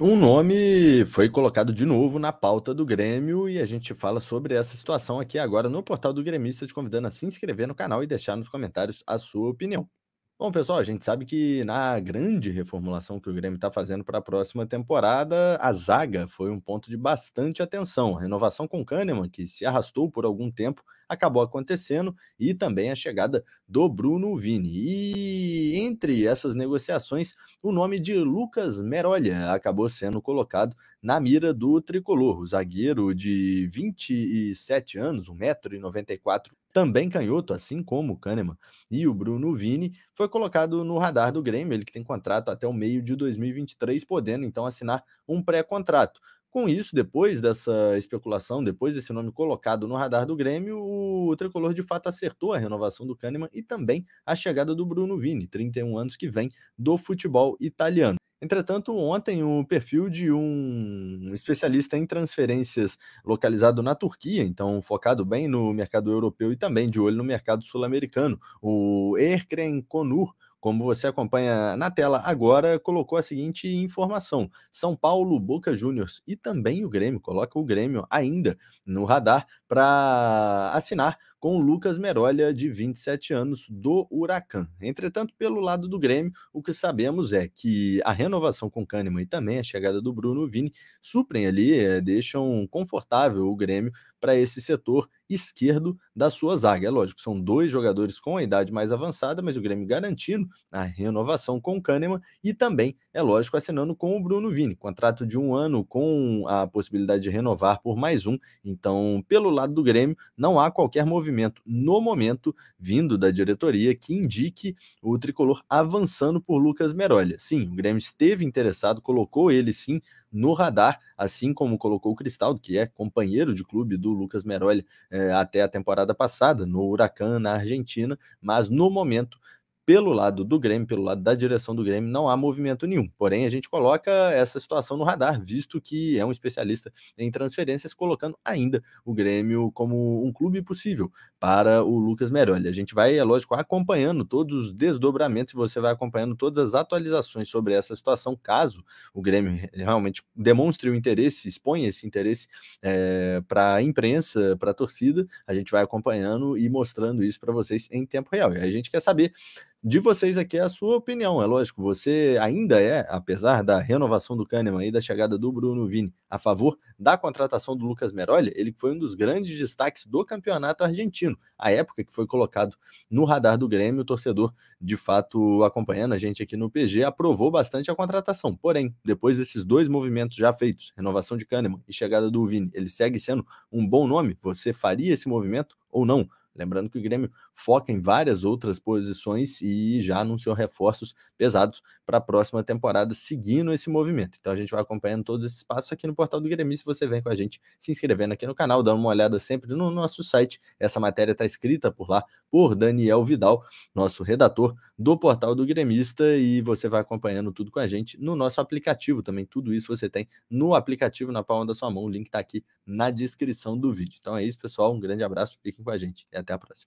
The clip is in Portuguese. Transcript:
Um nome foi colocado de novo na pauta do Grêmio e a gente fala sobre essa situação aqui agora no portal do Gremista, te convidando a se inscrever no canal e deixar nos comentários a sua opinião. Bom, pessoal, a gente sabe que na grande reformulação que o Grêmio está fazendo para a próxima temporada, a zaga foi um ponto de bastante atenção. Renovação com Kahneman, que se arrastou por algum tempo, acabou acontecendo e também a chegada do Bruno Vini. E entre essas negociações, o nome de Lucas Merolha acabou sendo colocado na mira do tricolor. O zagueiro de 27 anos, 1,94m, também canhoto, assim como o Kahneman e o Bruno Vini, foi colocado no radar do Grêmio, ele que tem contrato até o meio de 2023, podendo então assinar um pré-contrato. Com isso, depois dessa especulação, depois desse nome colocado no radar do Grêmio, o tricolor de fato acertou a renovação do Kahneman e também a chegada do Bruno Vini, 31 anos, que vem do futebol italiano. Entretanto, ontem o perfil de um especialista em transferências localizado na Turquia, então focado bem no mercado europeu e também de olho no mercado sul-americano, o Erkren Konur, como você acompanha na tela agora, colocou a seguinte informação: São Paulo, Boca Juniors e também o Grêmio, coloca o Grêmio ainda no radar para assinar com o Lucas Merolha, de 27 anos, do Huracan. Entretanto, pelo lado do Grêmio, o que sabemos é que a renovação com Kahneman e também a chegada do Bruno Vini suprem ali, eh, deixam confortável o Grêmio para esse setor esquerdo da sua zaga. É lógico, são dois jogadores com a idade mais avançada, mas o Grêmio garantindo a renovação com o Kahneman e também, é lógico, assinando com o Bruno Vini. Contrato de um ano com a possibilidade de renovar por mais um. Então, pelo lado do Grêmio, não há qualquer movimento no momento vindo da diretoria que indique o tricolor avançando por Lucas Merolha. Sim, o Grêmio esteve interessado, colocou ele sim no radar, assim como colocou o Cristaldo, que é companheiro de clube do do Lucas Meroli é, até a temporada passada, no Huracan, na Argentina, mas no momento pelo lado do Grêmio, pelo lado da direção do Grêmio, não há movimento nenhum. Porém, a gente coloca essa situação no radar, visto que é um especialista em transferências, colocando ainda o Grêmio como um clube possível para o Lucas Meroli. A gente vai, é lógico, acompanhando todos os desdobramentos, você vai acompanhando todas as atualizações sobre essa situação, caso o Grêmio realmente demonstre o interesse, exponha esse interesse é, eh, para a imprensa, para a torcida, a gente vai acompanhando e mostrando isso para vocês em tempo real. E a gente quer saber de vocês aqui é a sua opinião. É lógico, você ainda é, apesar da renovação do Kahneman e da chegada do Bruno Vini, a favor da contratação do Lucas Meroli, ele foi um dos grandes destaques do campeonato argentino. A época que foi colocado no radar do Grêmio, o torcedor, de fato, acompanhando a gente aqui no PG, aprovou bastante a contratação. Porém, depois desses dois movimentos já feitos, renovação de Kahneman e chegada do Vini, ele segue sendo um bom nome? Você faria esse movimento ou não? Lembrando que o Grêmio foca em várias outras posições e já anunciou reforços pesados para a próxima temporada, seguindo esse movimento. Então a gente vai acompanhando todos esses passos aqui no portal do Grêmio. Se você vem com a gente se inscrevendo aqui no canal, dando uma olhada sempre no nosso site. Essa matéria está escrita por lá por Daniel Vidal, nosso redator do portal do Gremista, e você vai acompanhando tudo com a gente no nosso aplicativo também. Tudo isso você tem no aplicativo na palma da sua mão. O link está aqui na descrição do vídeo. Então é isso, pessoal. Um grande abraço, fiquem com a gente e até a próxima.